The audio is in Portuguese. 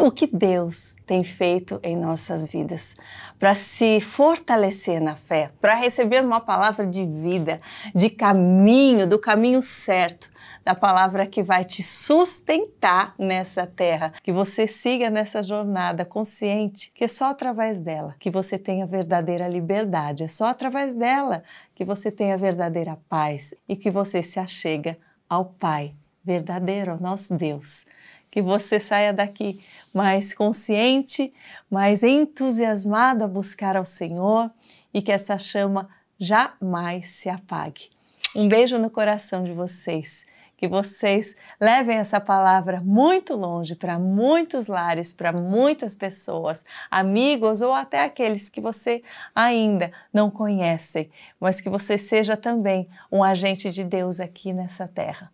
O que Deus tem feito em nossas vidas, para se fortalecer na fé, para receber uma palavra de vida, de caminho, do caminho certo, da palavra que vai te sustentar nessa terra, que você siga nessa jornada consciente, que é só através dela que você tem a verdadeira liberdade, é só através dela que você tem a verdadeira paz e que você se achega ao Pai verdadeiro, ao nosso Deus que você saia daqui mais consciente, mais entusiasmado a buscar ao Senhor e que essa chama jamais se apague. Um beijo no coração de vocês. Que vocês levem essa palavra muito longe, para muitos lares, para muitas pessoas, amigos ou até aqueles que você ainda não conhece, mas que você seja também um agente de Deus aqui nessa terra.